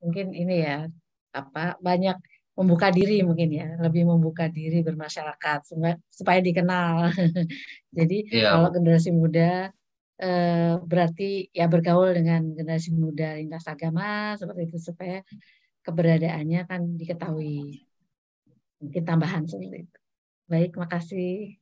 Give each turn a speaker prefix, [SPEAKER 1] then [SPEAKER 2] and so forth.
[SPEAKER 1] mungkin ini ya apa banyak membuka diri mungkin ya lebih membuka diri bermasyarakat supaya dikenal jadi yeah. kalau generasi muda eh, berarti ya bergaul dengan generasi muda lintas agama seperti itu supaya keberadaannya kan diketahui mungkin tambahan seperti itu baik makasih